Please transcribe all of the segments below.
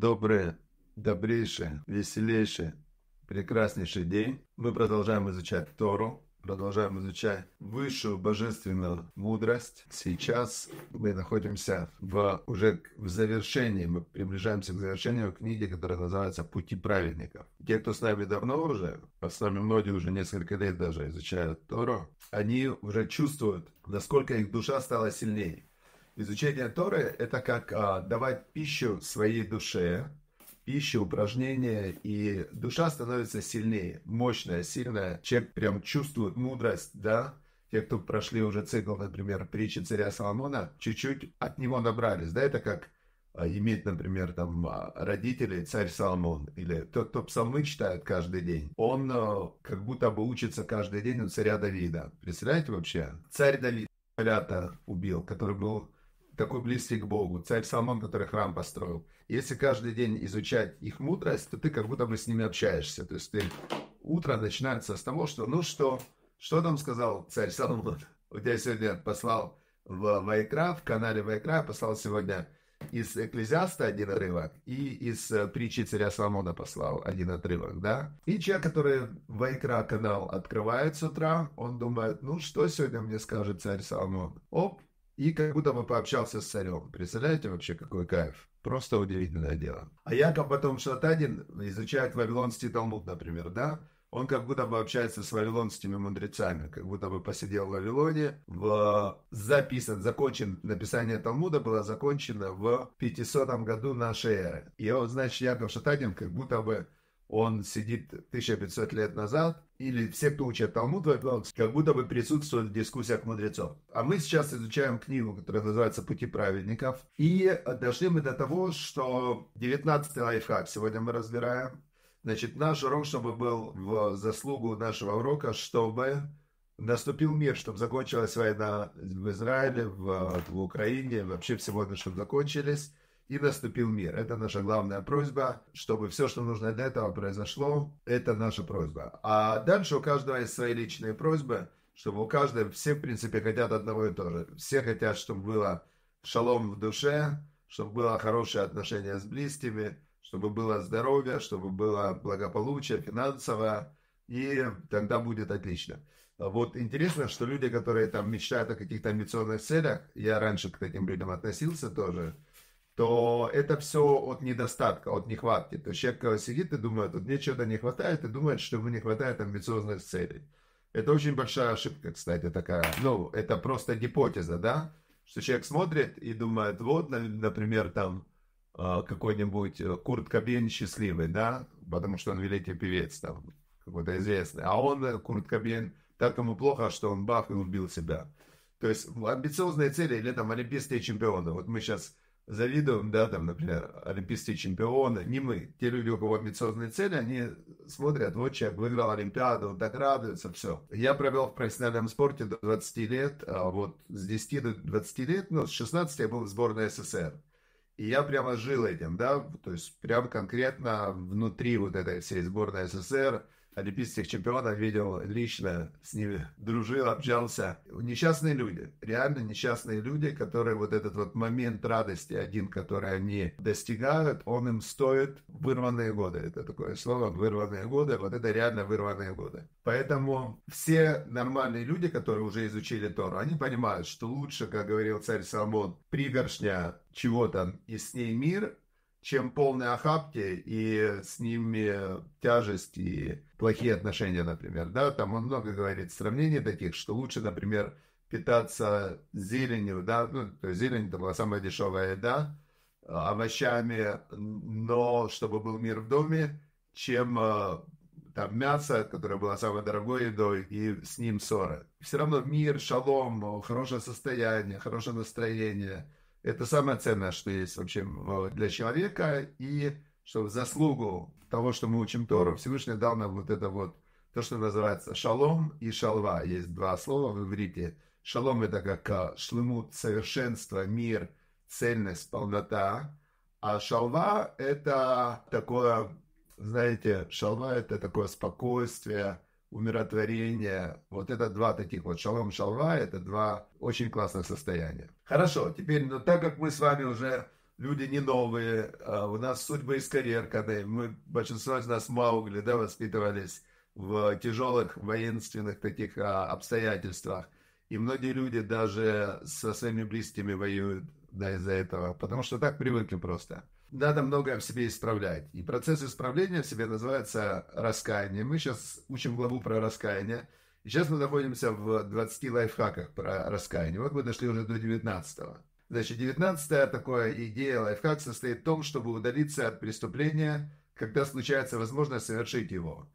Добрый, добрейший, веселейший, прекраснейший день. Мы продолжаем изучать Тору, продолжаем изучать высшую божественную мудрость. Сейчас мы находимся в, уже в завершении, мы приближаемся к завершению книги, которая называется «Пути праведников». Те, кто с нами давно уже, а с нами многие уже несколько лет даже изучают Тору, они уже чувствуют, насколько их душа стала сильнее Изучение Торы – это как а, давать пищу своей душе, пищу, упражнения, и душа становится сильнее, мощная, сильная. Человек прям чувствует мудрость, да? Те, кто прошли уже цикл, например, притчи царя Соломона, чуть-чуть от него набрались, да? Это как а, иметь, например, там а, родителей царь Соломон или тот, кто псалмы читает каждый день, он а, как будто бы учится каждый день у царя Давида. Представляете вообще? Царь Давид Голиата убил, который был такой близкий к Богу. Царь Соломон, который храм построил. Если каждый день изучать их мудрость, то ты как будто бы с ними общаешься. То есть ты утро начинается с того, что ну что, что там сказал царь Соломон? У тебя сегодня послал в Вайкра, в канале Вайкра, послал сегодня из Экклезиаста один отрывок и из э, притчи царя Соломона послал один отрывок, да? И человек, который Вайкра канал открывает с утра, он думает, ну что сегодня мне скажет царь Соломон? Оп, и как будто бы пообщался с царем. Представляете вообще, какой кайф? Просто удивительное дело. А Яков потом Шатадин изучает Вавилонский Талмуд, например, да? Он как будто бы общается с вавилонскими мудрецами, как будто бы посидел в Вавилоне, в... записан, закончен, написание Талмуда было закончено в 500 году нашей эры. И он, значит, Яков Шатадин как будто бы он сидит 1500 лет назад, или все, кто учат Талмуд как будто бы присутствуют в дискуссиях мудрецов. А мы сейчас изучаем книгу, которая называется «Пути праведников», и дошли мы до того, что 19-й лайфхак сегодня мы разбираем. Значит, наш урок, чтобы был в заслугу нашего урока, чтобы наступил мир, чтобы закончилась война в Израиле, в, в Украине, вообще всего, чтобы закончились и наступил мир. Это наша главная просьба, чтобы все, что нужно для этого произошло, это наша просьба. А дальше у каждого есть свои личные просьбы, чтобы у каждого, все в принципе хотят одного и того же. Все хотят, чтобы было шалом в душе, чтобы было хорошее отношение с близкими, чтобы было здоровье, чтобы было благополучие финансовое, и тогда будет отлично. Вот интересно, что люди, которые там мечтают о каких-то амбициозных целях, я раньше к таким людям относился тоже, то это все от недостатка, от нехватки. То есть человек сидит и думает, вот мне чего-то не хватает, и думает, что ему не хватает амбициозных целей. Это очень большая ошибка, кстати, такая. Ну, это просто гипотеза, да? Что человек смотрит и думает, вот, например, там а, какой-нибудь э, Курт Кобейн счастливый, да? Потому что он великий певец там, какой-то известный. А он, э, Курт Кобейн, так ему плохо, что он бах и убил себя. То есть амбициозные цели или там олимпийские чемпионы. Вот мы сейчас завидуем, да, там, например, олимпийские чемпионы, не мы, те люди, у кого амбициозные цели, они смотрят, вот человек выиграл Олимпиаду, так радуется, все. Я провел в профессиональном спорте до 20 лет, а вот с 10 до 20 лет, ну, с 16 я был в сборной СССР. И я прямо жил этим, да, то есть прям конкретно внутри вот этой всей сборной СССР, олимпийских чемпионов, видел лично, с ними дружил, общался. Несчастные люди, реально несчастные люди, которые вот этот вот момент радости один, который они достигают, он им стоит вырванные годы. Это такое слово, вырванные годы, вот это реально вырванные годы. Поэтому все нормальные люди, которые уже изучили Тору, они понимают, что лучше, как говорил царь Соломон, пригоршня чего то и с ней мир, чем полные охапки и с ними тяжесть и плохие отношения, например. Да, там он много говорит сравнений таких, что лучше, например, питаться зеленью, да, ну, то есть зелень это была самая дешевая еда, э, овощами, но чтобы был мир в доме, чем э, там мясо, которое было самой дорогой едой, и с ним ссоры. Все равно мир, шалом, э, хорошее состояние, хорошее настроение – это самое ценное, что есть вообще для человека. И что в заслугу того, что мы учим Тору, Всевышний дал нам вот это вот, то, что называется шалом и шалва. Есть два слова в иврите. Шалом – это как а, шлемут, совершенство, мир, цельность, полнота. А шалва – это такое, знаете, шалва – это такое спокойствие – умиротворение. Вот это два таких вот шалом шалва, это два очень классных состояния. Хорошо, теперь, ну так как мы с вами уже люди не новые, а у нас судьба из карьер, мы, большинство из нас маугли, да, воспитывались в тяжелых воинственных таких а, обстоятельствах. И многие люди даже со своими близкими воюют да, из-за этого, потому что так привыкли просто надо многое в себе исправлять. И процесс исправления в себе называется раскаяние. Мы сейчас учим главу про раскаяние. И сейчас мы находимся в 20 лайфхаках про раскаяние. Вот мы дошли уже до 19 -го. Значит, 19 такое идея, лайфхак состоит в том, чтобы удалиться от преступления, когда случается возможность совершить его.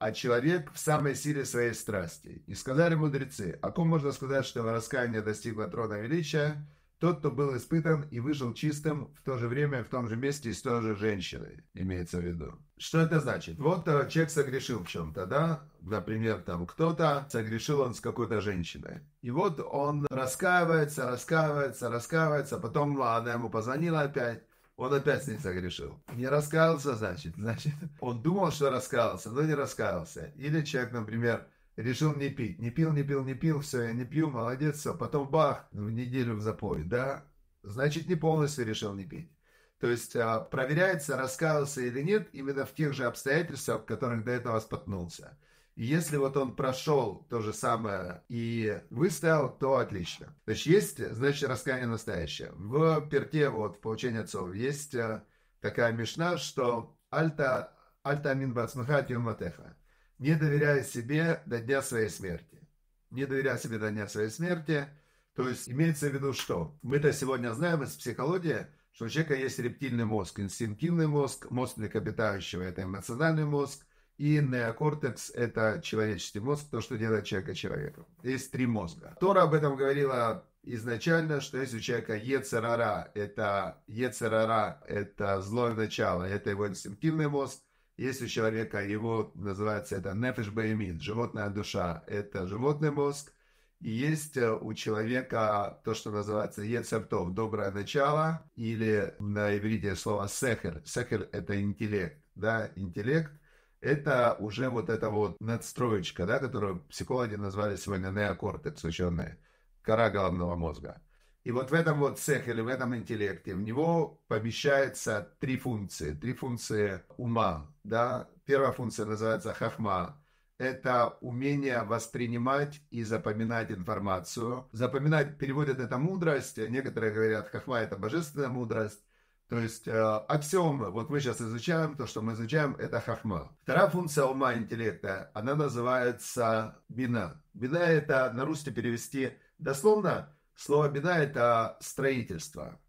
А человек в самой силе своей страсти. И сказали мудрецы, о ком можно сказать, что раскаяние достигло трона величия, тот, кто был испытан и вышел чистым в то же время, в том же месте и с той же женщиной, имеется в виду. Что это значит? Вот э, человек согрешил в чем-то, да? Например, там кто-то согрешил он с какой-то женщиной. И вот он раскаивается, раскаивается, раскаивается, потом она ему позвонила опять, он опять с ней согрешил. Не раскаялся, значит, значит, он думал, что раскаялся, но не раскаялся. Или человек, например, Решил не пить. Не пил, не пил, не пил. Все, я не пью, молодец. А потом бах, в неделю в запое, да? Значит, не полностью решил не пить. То есть а, проверяется, раскаялся или нет, именно в тех же обстоятельствах, в которых до этого споткнулся. если вот он прошел то же самое и выстоял, то отлично. То есть есть, значит, раскаяние настоящее. В перте, вот, в получении отцов, есть а, такая мешна, что альта, альта амин бацмаха тюматеха не доверяя себе до дня своей смерти. Не доверяя себе до дня своей смерти. То есть имеется в виду что? Мы-то сегодня знаем из психологии, что у человека есть рептильный мозг, инстинктивный мозг, мозг млекопитающего – это эмоциональный мозг, и неокортекс – это человеческий мозг, то, что делает человека человеком. Есть три мозга. Тора об этом говорила изначально, что если у человека Ецерара – это Ецерара – это злое начало, это его инстинктивный мозг, есть у человека его, называется это нефиш баимин, животная душа, это животный мозг. И есть э, у человека то, что называется ецептов, доброе начало, или на иврите слово сехер. Сехер – это интеллект, да, интеллект – это уже вот эта вот надстроечка, да, которую психологи назвали сегодня неокортекс, ученые, кора головного мозга. И вот в этом вот цехе или в этом интеллекте в него помещается три функции, три функции ума. Да? Первая функция называется хахма. Это умение воспринимать и запоминать информацию. Запоминать переводят это мудрость. Некоторые говорят, хахма это божественная мудрость. То есть э, аксиомы, вот мы сейчас изучаем, то, что мы изучаем, это хахма. Вторая функция ума интеллекта, она называется бина. Бина это на русский перевести дословно Слово «беда» – это строительство.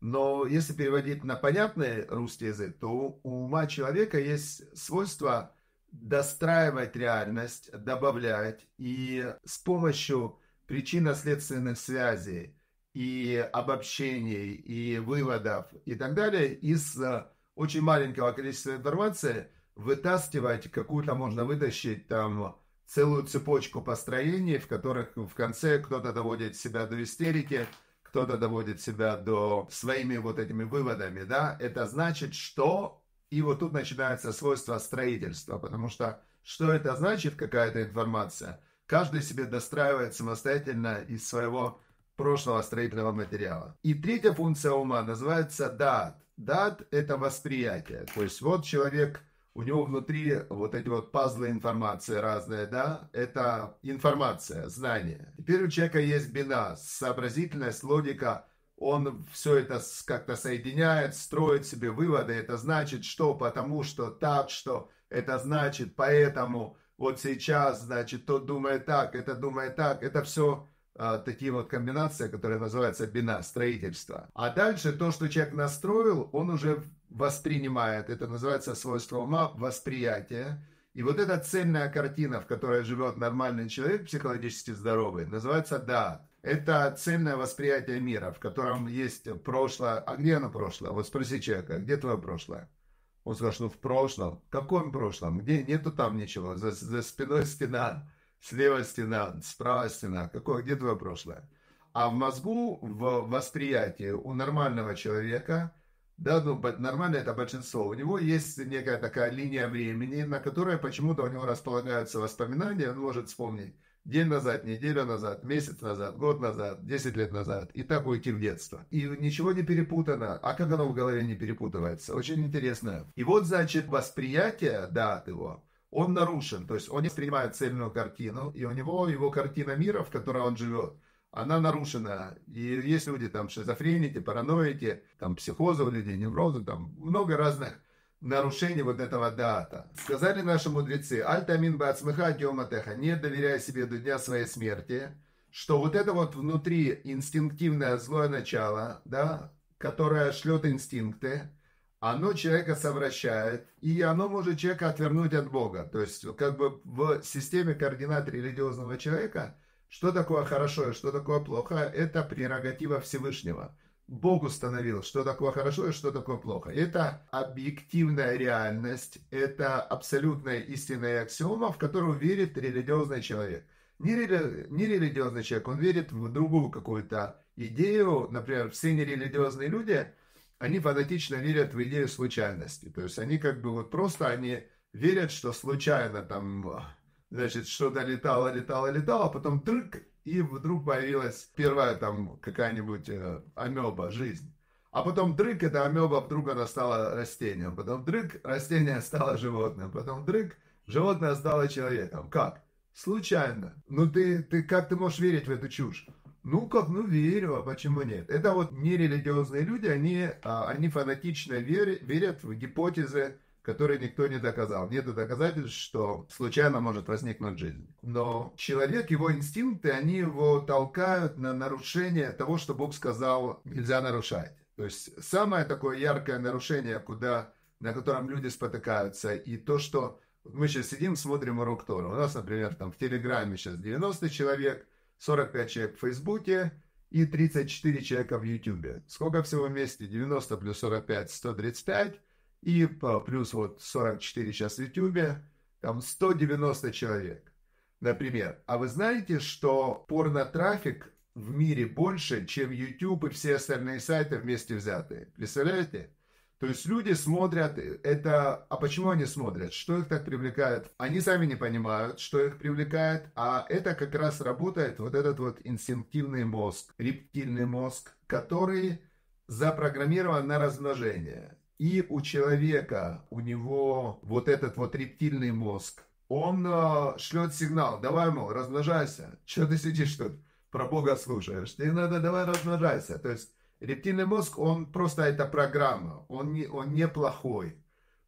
Но если переводить на понятный русский язык, то у ума человека есть свойство достраивать реальность, добавлять, и с помощью причинно-следственных связей и обобщений, и выводов и так далее из э, очень маленького количества информации вытаскивать какую-то можно вытащить там целую цепочку построений, в которых в конце кто-то доводит себя до истерики, кто-то доводит себя до своими вот этими выводами, да, это значит, что... И вот тут начинается свойство строительства, потому что что это значит, какая-то информация? Каждый себе достраивает самостоятельно из своего прошлого строительного материала. И третья функция ума называется дат. Дат – это восприятие. То есть вот человек – у него внутри вот эти вот пазлы информации разные, да, это информация, знание. Теперь у человека есть бина, сообразительность, логика, он все это как-то соединяет, строит себе выводы, это значит что, потому что так, что это значит, поэтому вот сейчас, значит, тот думает так, это думает так, это все а, такие вот комбинации, которые называются бина, строительство. А дальше то, что человек настроил, он уже воспринимает. Это называется свойство ума, восприятие. И вот эта цельная картина, в которой живет нормальный человек, психологически здоровый, называется да. Это цельное восприятие мира, в котором есть прошлое. А где оно прошлое? Вот спроси человека, где твое прошлое? Он скажет, ну в прошлом. В каком прошлом? Где? Нету там ничего. За, за спиной стена слева стена, справа стена, какое, где твое прошлое? А в мозгу, в восприятии у нормального человека, да, ну, нормально это большинство, у него есть некая такая линия времени, на которой почему-то у него располагаются воспоминания, он может вспомнить день назад, неделю назад, месяц назад, год назад, 10 лет назад, и так уйти в детство. И ничего не перепутано, а как оно в голове не перепутывается, очень интересно. И вот, значит, восприятие, да, от его, он нарушен. То есть он не воспринимает цельную картину, и у него его картина мира, в которой он живет, она нарушена. И есть люди там шизофреники, параноики, там психозы у людей, неврозы, там много разных нарушений вот этого дата. Сказали наши мудрецы, альтамин бацмыха диоматеха, не доверяя себе до дня своей смерти, что вот это вот внутри инстинктивное злое начало, да, которое шлет инстинкты, оно человека совращает, и оно может человека отвернуть от Бога. То есть, как бы в системе координат религиозного человека, что такое хорошо и что такое плохо, это прерогатива Всевышнего. Бог установил, что такое хорошо и что такое плохо. Это объективная реальность, это абсолютная истинная аксиома, в которую верит религиозный человек. Не, рели... не религиозный человек, он верит в другую какую-то идею, например, все нерелигиозные люди – они фанатично верят в идею случайности. То есть они как бы вот просто они верят, что случайно там, значит, что-то летало, летало, летало, а потом трык, и вдруг появилась первая там какая-нибудь э, амеба, жизнь. А потом дрык, эта амеба вдруг она стала растением. Потом дрык, растение стало животным. Потом дрык, животное стало человеком. Как? Случайно. Ну ты, ты как ты можешь верить в эту чушь? Ну как, ну верю, а почему нет? Это вот нерелигиозные люди, они, а, они фанатично верят, верят в гипотезы, которые никто не доказал. Нет доказательств, что случайно может возникнуть жизнь. Но человек, его инстинкты, они его толкают на нарушение того, что Бог сказал, нельзя нарушать. То есть самое такое яркое нарушение, куда, на котором люди спотыкаются, и то, что мы сейчас сидим, смотрим урок Тора. У нас, например, там в Телеграме сейчас 90 человек – 45 человек в Фейсбуке и 34 человека в Ютубе. Сколько всего вместе? 90 плюс 45, 135. И а, плюс вот 44 сейчас в Ютубе, там 190 человек, например. А вы знаете, что порно-трафик в мире больше, чем YouTube и все остальные сайты вместе взятые? Представляете? То есть люди смотрят э, это... А почему они смотрят? Что их так привлекает? Они сами не понимают, что их привлекает, а это как раз работает вот этот вот инстинктивный мозг, рептильный мозг, который запрограммирован на размножение. И у человека, у него вот этот вот рептильный мозг, он э, шлет сигнал, давай, мол, размножайся. Что ты сидишь тут, про Бога слушаешь? Тебе надо, давай размножайся. То есть Рептильный мозг, он просто это программа, он не, он не плохой.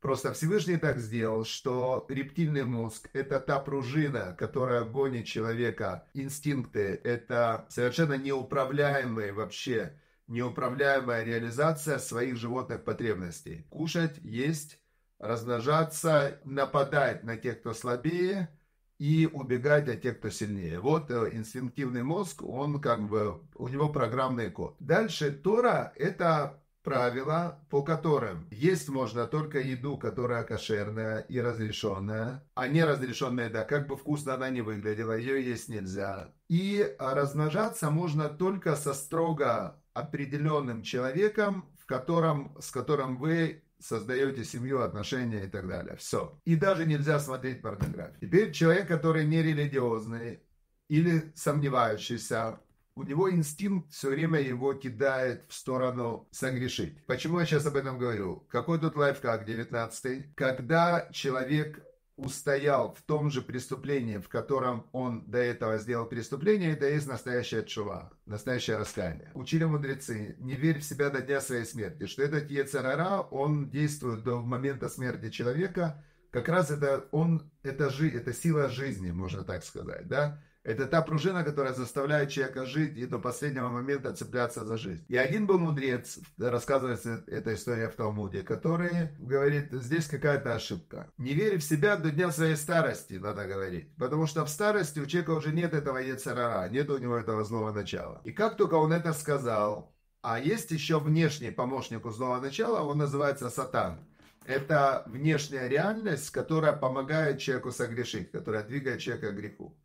Просто Всевышний так сделал, что рептильный мозг – это та пружина, которая гонит человека. Инстинкты – это совершенно неуправляемая вообще, неуправляемая реализация своих животных потребностей. Кушать, есть, размножаться, нападать на тех, кто слабее – и убегать от тех, кто сильнее. Вот э, инстинктивный мозг, он как бы, у него программный код. Дальше Тора – это правила, по которым есть можно только еду, которая кошерная и разрешенная, а не разрешенная еда, как бы вкусно она не выглядела, ее есть нельзя. И размножаться можно только со строго определенным человеком, в котором, с которым вы создаете семью, отношения и так далее. Все. И даже нельзя смотреть порнографию. Теперь человек, который не религиозный или сомневающийся, у него инстинкт все время его кидает в сторону согрешить. Почему я сейчас об этом говорю? Какой тут лайфхак 19 Когда человек устоял в том же преступлении, в котором он до этого сделал преступление, это есть настоящая чува, настоящее раскаяние. Учили мудрецы, не верь в себя до дня своей смерти, что этот Ецарара, он действует до момента смерти человека, как раз это он, это, жи, это сила жизни, можно так сказать, да? Это та пружина, которая заставляет человека жить и до последнего момента цепляться за жизнь. И один был мудрец, рассказывается эта история в Талмуде, который говорит, здесь какая-то ошибка. Не верь в себя до дня своей старости, надо говорить. Потому что в старости у человека уже нет этого яцерара, нет у него этого злого начала. И как только он это сказал, а есть еще внешний помощник у злого начала, он называется сатан. Это внешняя реальность, которая помогает человеку согрешить, которая двигает человека к греху.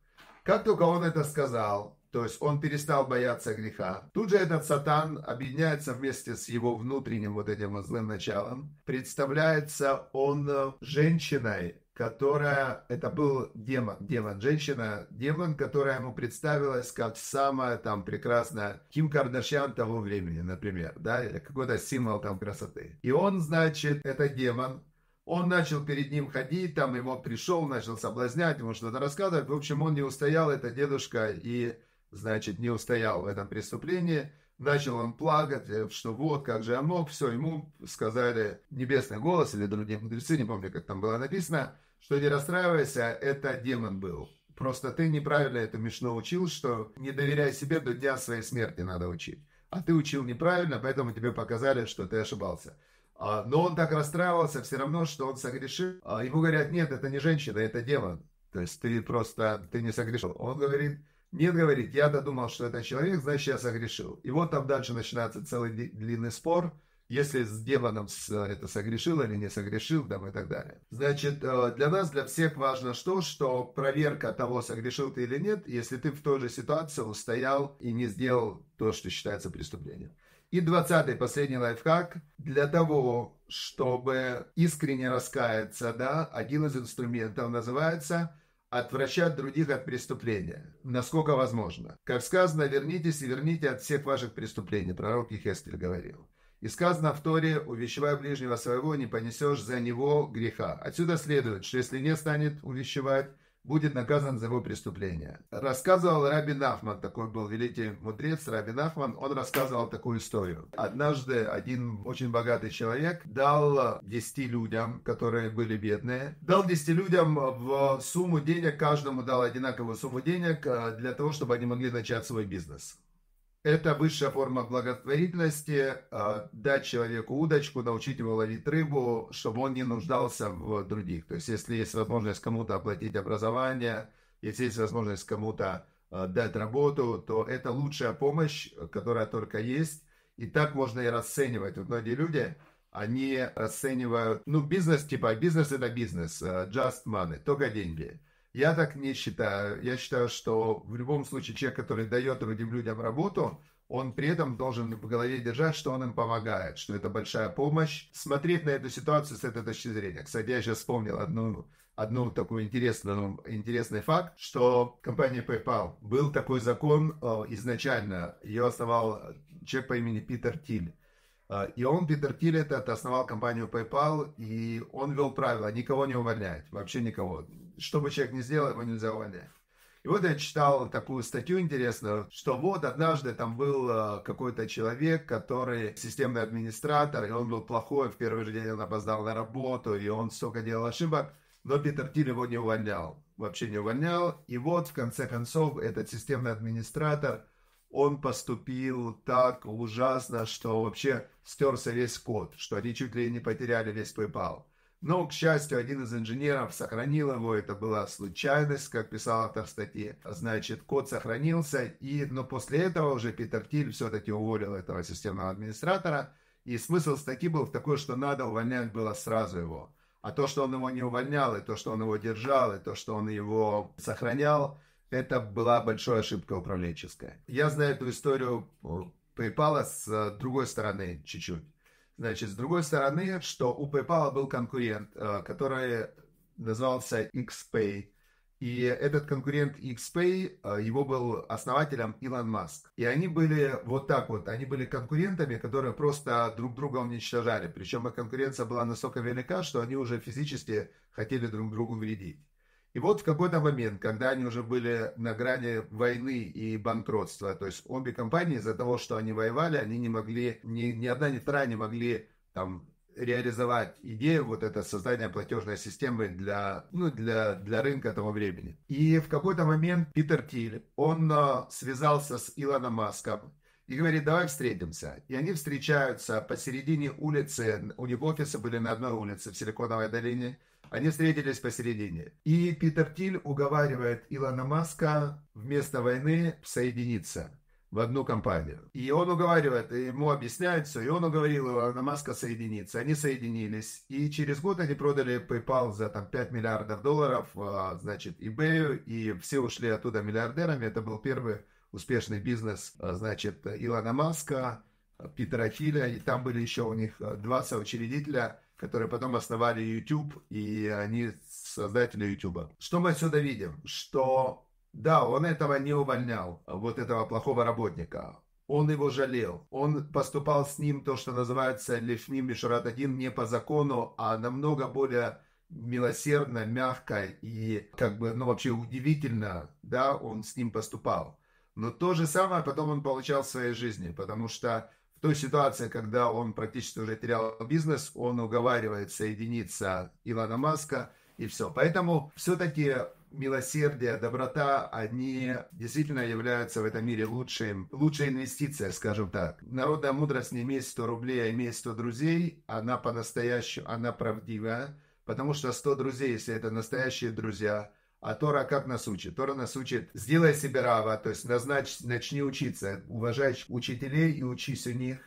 Как только он это сказал, то есть он перестал бояться греха. Тут же этот сатан объединяется вместе с его внутренним вот этим злым началом. Представляется он э, женщиной, которая, это был демон, демон, женщина, демон, которая ему представилась как самая там прекрасная Ким Кардашьян того времени, например, да, или какой-то символ там красоты. И он, значит, это демон, он начал перед ним ходить, там его пришел, начал соблазнять, ему что-то рассказывать. В общем, он не устоял, это дедушка, и, значит, не устоял в этом преступлении. Начал он плакать, э, что вот, как же я мог, все, ему сказали небесный голос или другие мудрецы, не помню, как там было написано, что не расстраивайся, это демон был. Просто ты неправильно это Мишно учил, что не доверяя себе до дня своей смерти надо учить. А ты учил неправильно, поэтому тебе показали, что ты ошибался. А, но он так расстраивался все равно, что он согрешил. А, ему говорят, нет, это не женщина, это демон. То есть ты просто, ты не согрешил. Он говорит, нет, говорит, я додумал, что это человек, значит, я согрешил. И вот там дальше начинается целый длинный спор, если с демоном это согрешил или не согрешил, там и так далее. Значит, э, для нас, для всех важно что, что проверка того, согрешил ты или нет, если ты в той же ситуации устоял и не сделал то, что считается преступлением. И двадцатый, последний лайфхак. Для того, чтобы искренне раскаяться, да, один из инструментов называется отвращать других от преступления, насколько возможно. Как сказано, вернитесь и верните от всех ваших преступлений, пророк Ехестель говорил. И сказано в Торе, увещевай ближнего своего, не понесешь за него греха. Отсюда следует, что если не станет увещевать, будет наказан за его преступление. Рассказывал Рабин Ахман, такой был великий мудрец Рабин Ахман, он рассказывал такую историю. Однажды один очень богатый человек дал 10 людям, которые были бедные, дал 10 людям в сумму денег, каждому дал одинаковую сумму денег э, для того, чтобы они могли начать свой бизнес. Это высшая форма благотворительности а, – дать человеку удочку, научить его ловить рыбу, чтобы он не нуждался в других. То есть, если есть возможность кому-то оплатить образование, если есть возможность кому-то а, дать работу, то это лучшая помощь, которая только есть. И так можно и расценивать. Вот многие люди, они расценивают, ну, бизнес типа, бизнес – это бизнес, а, just money, только деньги – я так не считаю. Я считаю, что в любом случае человек, который дает другим людям работу, он при этом должен в голове держать, что он им помогает, что это большая помощь. Смотреть на эту ситуацию с этой точки зрения. Кстати, я сейчас вспомнил одну, одну такую интересную, интересный факт, что компания PayPal был такой закон э, изначально. Ее основал человек по имени Питер Тиль. Э, и он, Питер Тиль, этот, основал компанию PayPal, и он вел правила никого не увольнять, вообще никого что бы человек не сделал, его нельзя увольнять. И вот я читал такую статью интересную, что вот однажды там был э, какой-то человек, который системный администратор, и он был плохой, в первый же день он опоздал на работу, и он столько делал ошибок, но Питер Тиль его не увольнял, вообще не увольнял. И вот, в конце концов, этот системный администратор, он поступил так ужасно, что вообще стерся весь код, что они чуть ли не потеряли весь PayPal. Но, к счастью, один из инженеров сохранил его, это была случайность, как писал автор статьи. Значит, код сохранился, и, но после этого уже Питер Тиль все-таки уволил этого системного администратора, и смысл статьи был в такой, что надо увольнять было сразу его. А то, что он его не увольнял, и то, что он его держал, и то, что он его сохранял, это была большая ошибка управленческая. Я знаю эту историю PayPal э, с э, другой стороны чуть-чуть. Значит, с другой стороны, что у PayPal был конкурент, э, который назывался XPay. И этот конкурент XPay, э, его был основателем Илон Маск. И они были вот так вот, они были конкурентами, которые просто друг друга уничтожали. Причем их конкуренция была настолько велика, что они уже физически хотели друг другу вредить. И вот в какой-то момент, когда они уже были на грани войны и банкротства, то есть обе компании из-за того, что они воевали, они не могли, ни, ни одна, ни вторая не могли там реализовать идею вот это создание платежной системы для, ну, для, для рынка того времени. И в какой-то момент Питер Тиль, он а, связался с Илоном Маском и говорит, давай встретимся. И они встречаются посередине улицы, у них офисы были на одной улице в Силиконовой долине, они встретились посередине. И Питер Тиль уговаривает Илона Маска вместо войны соединиться в одну компанию. И он уговаривает, ему объясняют все, и он уговорил Илона Маска соединиться. Они соединились, и через год они продали PayPal за там, 5 миллиардов долларов, а, значит, eBay, и все ушли оттуда миллиардерами. Это был первый успешный бизнес, а, значит, Илона Маска, Питера Хиля, и там были еще у них а, два соучредителя – которые потом основали YouTube, и они создатели YouTube. Что мы отсюда видим? Что да, он этого не увольнял, вот этого плохого работника. Он его жалел. Он поступал с ним то, что называется лифним мишрат один не по закону, а намного более милосердно, мягко и как бы, ну вообще удивительно, да, он с ним поступал. Но то же самое потом он получал в своей жизни, потому что той ситуации, когда он практически уже терял бизнес, он уговаривает соединиться Илона Маска и все. Поэтому все-таки милосердие, доброта, они действительно являются в этом мире лучшим, лучшей инвестицией, скажем так. Народная мудрость не имеет 100 рублей, а имеет 100 друзей. Она по-настоящему, она правдивая. Потому что 100 друзей, если это настоящие друзья – а Тора как нас учит? Тора нас учит «сделай себя рава», то есть назначь, начни учиться, уважай учителей и учись у них,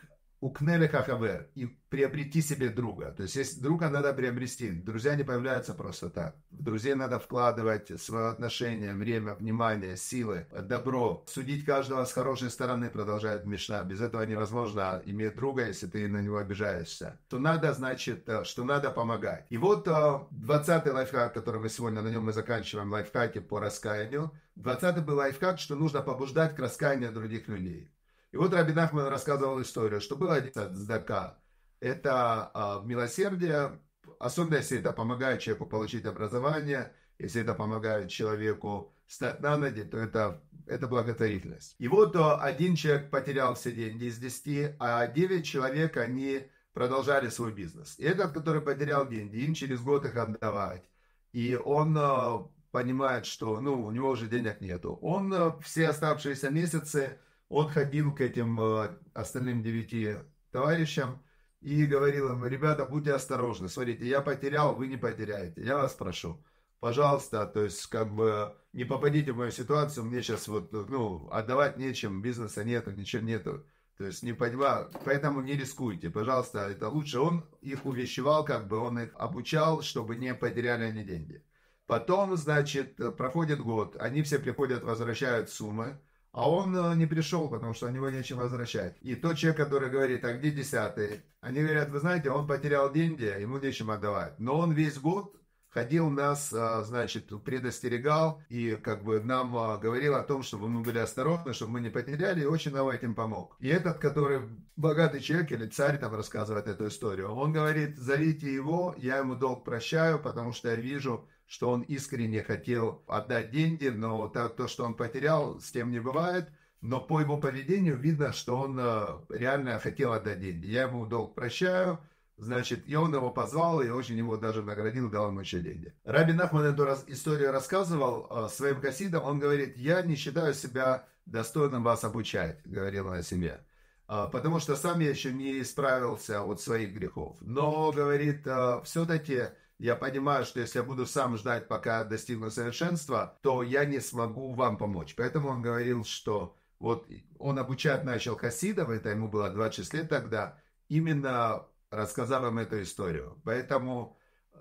Укнели хахавер и приобрети себе друга. То есть, есть друга надо приобрести. Друзья не появляются просто так. В друзей надо вкладывать свое отношение, время, внимание, силы, добро. Судить каждого с хорошей стороны, продолжает Мишна. Без этого невозможно иметь друга, если ты на него обижаешься. То надо, значит, э, что надо помогать. И вот 20-й э, лайфхак, который мы сегодня на нем мы заканчиваем лайфхаки по раскаянию. 20-й был лайфхак, что нужно побуждать к раскаянию других людей. И вот Раби Нахман рассказывал историю, что был один сдака. Это а, милосердие, особенно если это помогает человеку получить образование, если это помогает человеку стать на ноги, то это, это благотворительность. И вот а, один человек потерял все деньги из 10, а 9 человек, они продолжали свой бизнес. И этот, который потерял деньги, им через год их отдавать. И он а, понимает, что ну, у него уже денег нету. Он а, все оставшиеся месяцы он ходил к этим э, остальным девяти товарищам и говорил им, ребята, будьте осторожны, смотрите, я потерял, вы не потеряете, я вас прошу, пожалуйста, то есть как бы не попадите в мою ситуацию, мне сейчас вот, ну, отдавать нечем, бизнеса нету, ничего нету, то есть не понимаю, поэтому не рискуйте, пожалуйста, это лучше. Он их увещевал, как бы он их обучал, чтобы не потеряли они деньги. Потом, значит, проходит год, они все приходят, возвращают суммы, а он э, не пришел, потому что у него нечем возвращать. И тот человек, который говорит, а где десятый? Они говорят, вы знаете, он потерял деньги, ему нечем отдавать. Но он весь год ходил нас, э, значит, предостерегал и как бы нам э, говорил о том, чтобы мы были осторожны, чтобы мы не потеряли, и очень нам этим помог. И этот, который богатый человек или царь там рассказывает эту историю, он говорит, зовите его, я ему долг прощаю, потому что я вижу, что он искренне хотел отдать деньги, но то, что он потерял, с тем не бывает. Но по его поведению видно, что он э, реально хотел отдать деньги. Я ему долг прощаю, Значит, и он его позвал, и очень его даже наградил, дал ему еще деньги. Рабин Ахман эту раз, историю рассказывал э, своим хасидам. Он говорит, я не считаю себя достойным вас обучать, говорил он о себе. Э, потому что сам я еще не исправился от своих грехов. Но, говорит, э, все-таки я понимаю, что если я буду сам ждать, пока достигну совершенства, то я не смогу вам помочь. Поэтому он говорил, что вот он обучать начал Хасидов, это ему было 26 лет тогда, именно рассказал им эту историю. Поэтому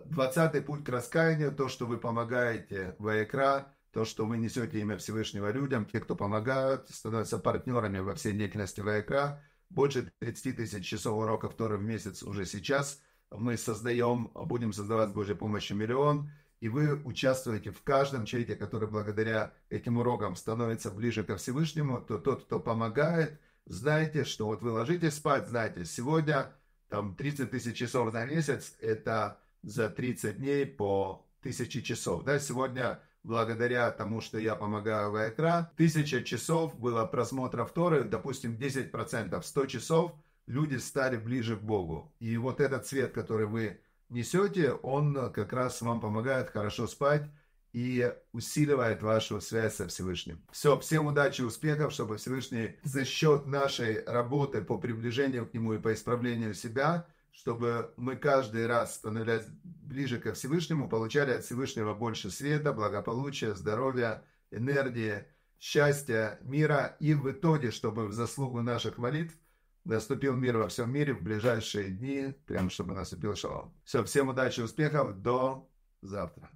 20-й путь к раскаянию, то, что вы помогаете в Экра, то, что вы несете имя Всевышнего людям, те, кто помогают, становятся партнерами во всей деятельности ВАЭКРА. Больше 30 тысяч часов уроков, которые в месяц уже сейчас – мы создаем, будем создавать с Божьей помощью миллион, и вы участвуете в каждом человеке, который благодаря этим урокам становится ближе ко Всевышнему, то тот, кто помогает, знаете, что вот вы ложитесь спать, знаете, сегодня там 30 тысяч часов на месяц, это за 30 дней по 1000 часов, да, сегодня благодаря тому, что я помогаю в экран, 1000 часов было просмотра вторых, допустим, 10%, 100 часов – люди стали ближе к Богу. И вот этот свет, который вы несете, он э, как раз вам помогает хорошо спать и усиливает вашу связь со Всевышним. Все, всем удачи и успехов, чтобы Всевышний за счет нашей работы по приближению к Нему и по исправлению себя, чтобы мы каждый раз становились ближе ко Всевышнему, получали от Всевышнего больше света, благополучия, здоровья, энергии, счастья, мира и в итоге, чтобы в заслугу наших молитв наступил мир во всем мире в ближайшие дни, прям чтобы наступил шалом. Все, всем удачи, успехов, до завтра.